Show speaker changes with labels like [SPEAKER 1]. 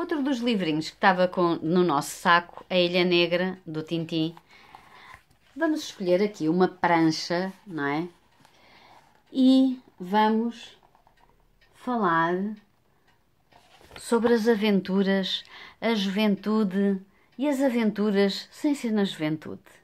[SPEAKER 1] Outro dos livrinhos que estava com, no nosso saco, A Ilha Negra, do Tintim. Vamos escolher aqui uma prancha, não é? E vamos falar sobre as aventuras, a juventude e as aventuras sem ser na juventude.